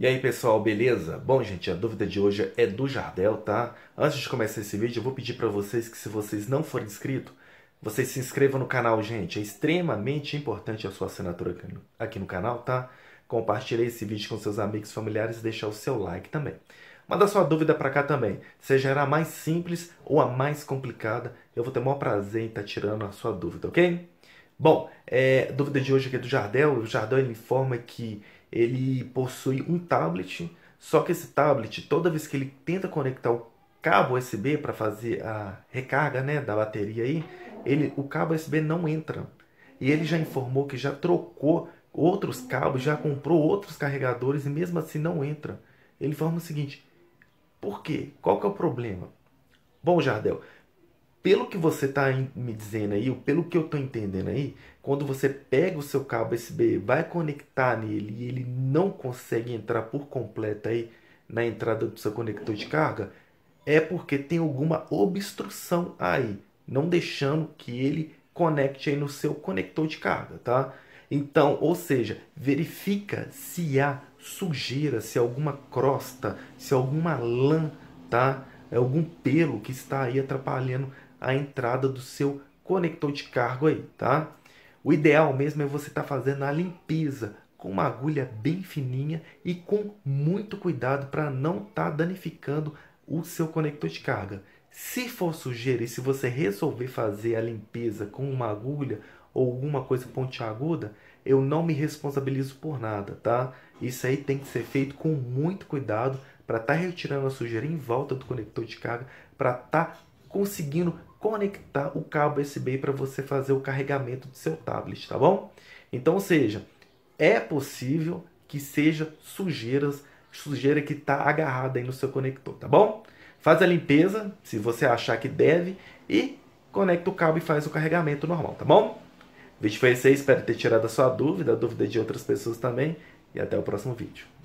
E aí pessoal, beleza? Bom gente, a dúvida de hoje é do Jardel, tá? Antes de começar esse vídeo, eu vou pedir para vocês que se vocês não forem inscritos, vocês se inscrevam no canal, gente. É extremamente importante a sua assinatura aqui no canal, tá? Compartilhe esse vídeo com seus amigos, familiares e deixar o seu like também. Manda sua dúvida para cá também, seja ela a mais simples ou a mais complicada, eu vou ter o maior prazer em estar tá tirando a sua dúvida, ok? Bom, é, dúvida de hoje aqui é do Jardel. O Jardel ele informa que ele possui um tablet, só que esse tablet, toda vez que ele tenta conectar o cabo USB para fazer a recarga né, da bateria aí, ele, o cabo USB não entra. E ele já informou que já trocou outros cabos, já comprou outros carregadores e mesmo assim não entra. Ele informa o seguinte: por quê? Qual que é o problema? Bom, Jardel, pelo que você está me dizendo aí, ou pelo que eu estou entendendo aí, quando você pega o seu cabo USB, vai conectar nele e ele não consegue entrar por completo aí na entrada do seu conector de carga, é porque tem alguma obstrução aí, não deixando que ele conecte aí no seu conector de carga, tá? Então, ou seja, verifica se há sujeira, se há alguma crosta, se há alguma lã, tá? algum pelo que está aí atrapalhando a entrada do seu conector de cargo aí, tá? O ideal mesmo é você estar tá fazendo a limpeza com uma agulha bem fininha e com muito cuidado para não estar tá danificando o seu conector de carga. Se for sujeira e se você resolver fazer a limpeza com uma agulha ou alguma coisa pontiaguda, eu não me responsabilizo por nada, tá? Isso aí tem que ser feito com muito cuidado para estar tá retirando a sujeira em volta do conector de carga, para estar tá conseguindo conectar o cabo USB para você fazer o carregamento do seu tablet, tá bom? Então, ou seja, é possível que seja sujeiras, sujeira que está agarrada aí no seu conector, tá bom? Faz a limpeza, se você achar que deve, e conecta o cabo e faz o carregamento normal, tá bom? O vídeo foi esse, espero ter tirado a sua dúvida, a dúvida de outras pessoas também, e até o próximo vídeo.